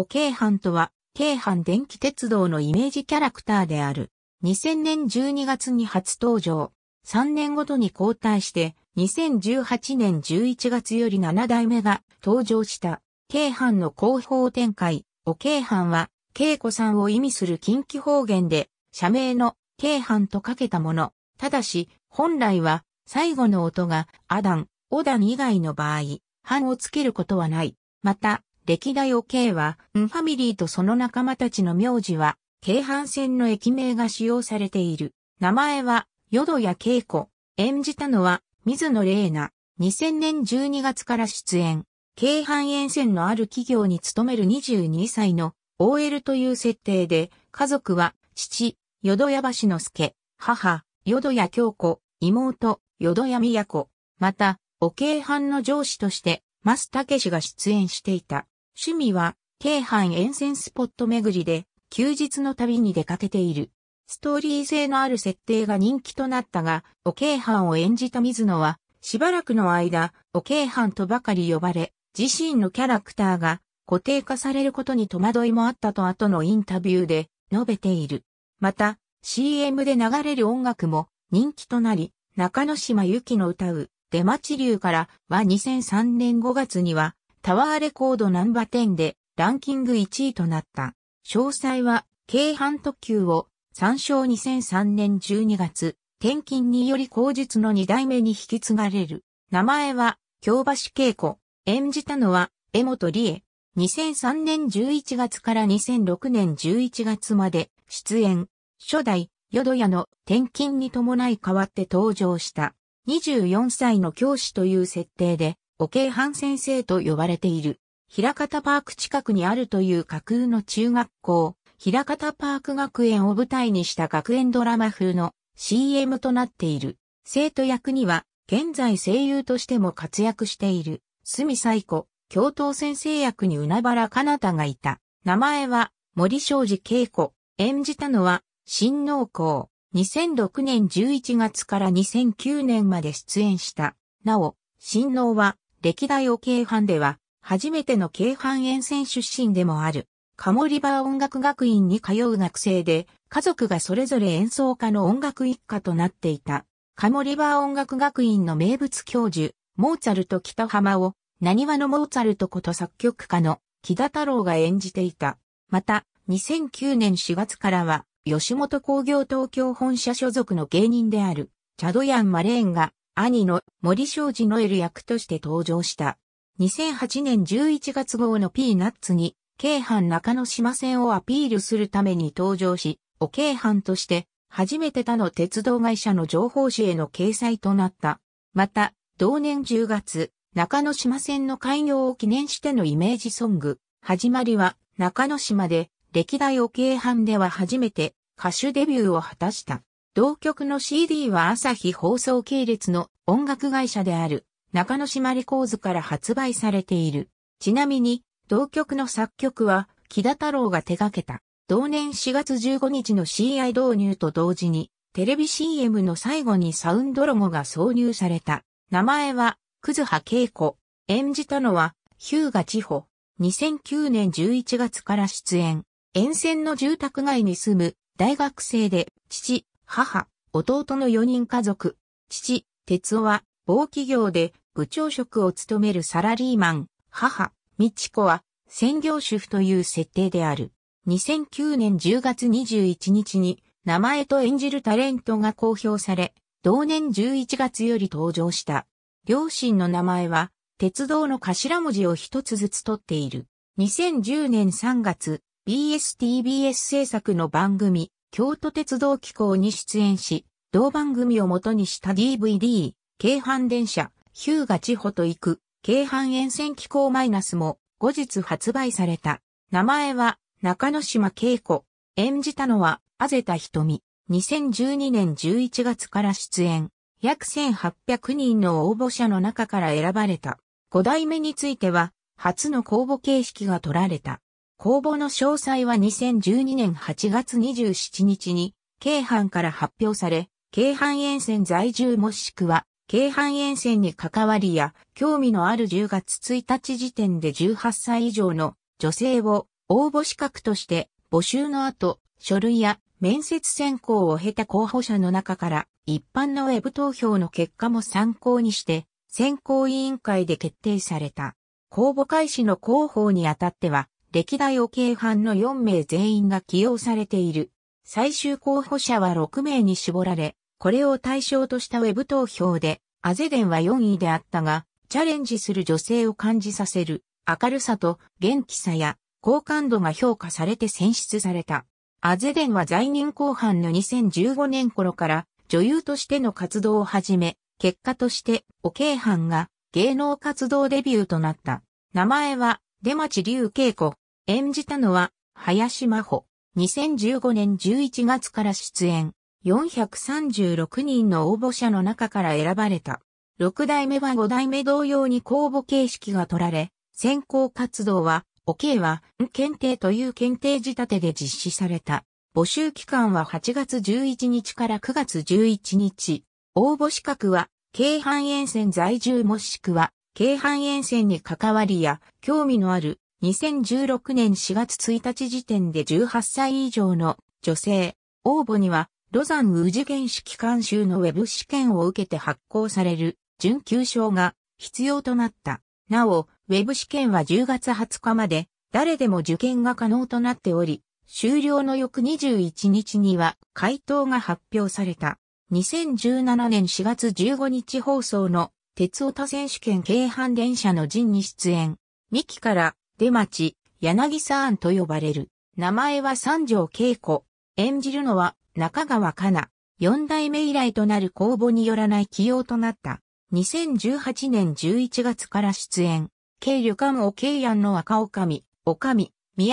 お京阪とは、京阪電気鉄道のイメージキャラクターである。2000年12月に初登場。3年ごとに交代して、2018年11月より7代目が登場した。京阪の広報展開、お京阪は、京子さんを意味する近畿方言で、社名の京阪とかけたもの。ただし、本来は、最後の音が、アダン、オダン以外の場合、半をつけることはない。また、歴代お k は、んファミリーとその仲間たちの名字は、京阪線の駅名が使用されている。名前は、淀谷恵子。演じたのは、水野玲奈。2000年12月から出演。京阪沿線のある企業に勤める22歳の OL という設定で、家族は、父、淀ヤ橋之助、母、淀ヤ京子、妹、淀宮都。また、お京阪の上司として、マスタケシが出演していた。趣味は、京阪沿線スポット巡りで、休日の旅に出かけている。ストーリー性のある設定が人気となったが、お京阪を演じた水野は、しばらくの間、お京阪とばかり呼ばれ、自身のキャラクターが固定化されることに戸惑いもあったと後のインタビューで述べている。また、CM で流れる音楽も人気となり、中野島由紀の歌う出町流からは2003年5月にはタワーレコードナンバ10でランキング1位となった。詳細は、京阪特急を参照2003年12月、転勤により後日の2代目に引き継がれる。名前は、京橋恵子。演じたのは、江本理恵。2003年11月から2006年11月まで出演。初代、淀屋の転勤に伴い変わって登場した。24歳の教師という設定で、オケいハン先生と呼ばれている。平方パーク近くにあるという架空の中学校、平方パーク学園を舞台にした学園ドラマ風の CM となっている。生徒役には、現在声優としても活躍している、住彩子、教頭先生役に海原かなたがいた。名前は、森正治恵子。演じたのは、新農校。2006年11月から2009年まで出演した。なお、新農は、歴代を京阪では、初めての京阪沿線出身でもある、カモリバー音楽学院に通う学生で、家族がそれぞれ演奏家の音楽一家となっていた。カモリバー音楽学院の名物教授、モーツァルト北浜を、何話のモーツァルトこと作曲家の木田太郎が演じていた。また、2009年4月からは、吉本工業東京本社所属の芸人である、チャドヤン・マレーンが、兄の森昌司ノエル役として登場した。2008年11月号のピーナッツに、京阪中野島線をアピールするために登場し、お京阪として、初めて他の鉄道会社の情報誌への掲載となった。また、同年10月、中野島線の開業を記念してのイメージソング、始まりは、中野島で、歴代お京阪では初めて歌手デビューを果たした。同曲の CD は朝日放送系列の音楽会社である中野島レコーズから発売されている。ちなみに、同曲の作曲は木田太郎が手掛けた。同年4月15日の CI 導入と同時に、テレビ CM の最後にサウンドロゴが挿入された。名前は、葛葉恵子。演じたのは、ヒューガ千穂。2009年11月から出演。沿線の住宅街に住む大学生で、父、母、弟の4人家族、父、哲夫は、某企業で部長職を務めるサラリーマン、母、美智子は、専業主婦という設定である。2009年10月21日に、名前と演じるタレントが公表され、同年11月より登場した。両親の名前は、鉄道の頭文字を一つずつ取っている。2010年3月、BSTBS 制作の番組、京都鉄道機構に出演し、同番組を元にした DVD、京阪電車、ヒューガ地方と行く、京阪沿線機構マイナスも後日発売された。名前は中野島恵子。演じたのは、あぜたひとみ。2012年11月から出演。約1800人の応募者の中から選ばれた。5代目については、初の公募形式が取られた。公募の詳細は2012年8月27日に、京阪から発表され、京阪沿線在住もしくは、京阪沿線に関わりや、興味のある10月1日時点で18歳以上の女性を応募資格として募集の後、書類や面接選考を経た候補者の中から一般のウェブ投票の結果も参考にして選考委員会で決定された。公募開始の広報にあたっては歴代をハンの4名全員が起用されている。最終候補者は6名に絞られ、これを対象としたウェブ投票で、アゼデンは4位であったが、チャレンジする女性を感じさせる、明るさと元気さや、好感度が評価されて選出された。アゼデンは在任後半の2015年頃から女優としての活動を始め、結果として、オケイハンが芸能活動デビューとなった。名前は出町竜稽子、演じたのは、林真帆。2015年11月から出演。436人の応募者の中から選ばれた。6代目は5代目同様に公募形式が取られ、選考活動は、おけは、検定という検定仕立てで実施された。募集期間は8月11日から9月11日。応募資格は、京阪沿線在住もしくは、京阪沿線に関わりや、興味のある2016年4月1日時点で18歳以上の女性、応募には、ロザンウジ原子機関州のウェブ試験を受けて発行される準急証が必要となった。なお、ウェブ試験は10月20日まで誰でも受験が可能となっており、終了の翌21日には回答が発表された。2017年4月15日放送の鉄オタ選手権京阪電車の陣に出演。2期から、出町、柳沢案と呼ばれる。名前は三条恵子。演じるのは、中川かな。四代目以来となる公募によらない起用となった。2018年11月から出演。軽旅館を京安の赤女将、女将、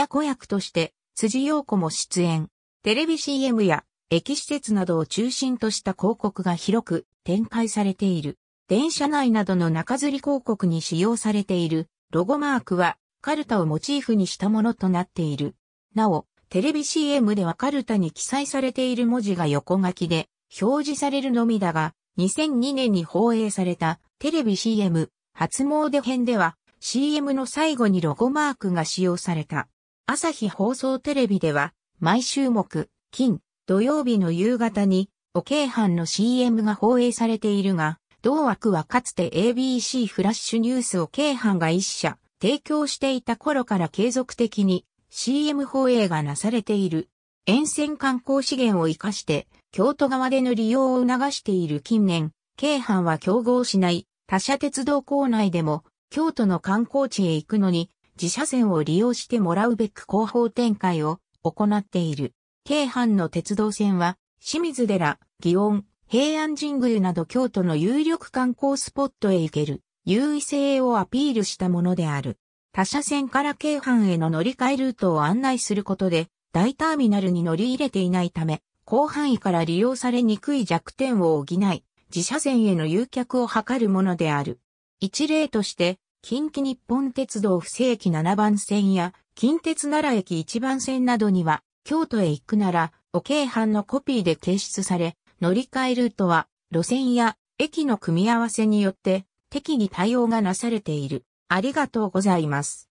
子役として、辻陽子も出演。テレビ CM や、駅施設などを中心とした広告が広く展開されている。電車内などの中吊り広告に使用されているロゴマークはカルタをモチーフにしたものとなっている。なお、テレビ CM ではカルタに記載されている文字が横書きで表示されるのみだが、2002年に放映されたテレビ CM 初詣編では CM の最後にロゴマークが使用された。朝日放送テレビでは毎週木、金、土曜日の夕方に、お京阪の CM が放映されているが、同枠はかつて ABC フラッシュニュースを京阪が一社提供していた頃から継続的に CM 放映がなされている。沿線観光資源を活かして京都側での利用を促している近年、京阪は競合しない他社鉄道構内でも京都の観光地へ行くのに自社線を利用してもらうべく広報展開を行っている。京阪の鉄道線は清水寺、祇園、平安神宮など京都の有力観光スポットへ行ける優位性をアピールしたものである。他社線から京阪への乗り換えルートを案内することで、大ターミナルに乗り入れていないため、広範囲から利用されにくい弱点を補い、自社線への誘客を図るものである。一例として、近畿日本鉄道不正規7番線や、近鉄奈良駅1番線などには、京都へ行くなら、お京阪のコピーで掲出され、乗り換えルートは、路線や駅の組み合わせによって適宜対応がなされている。ありがとうございます。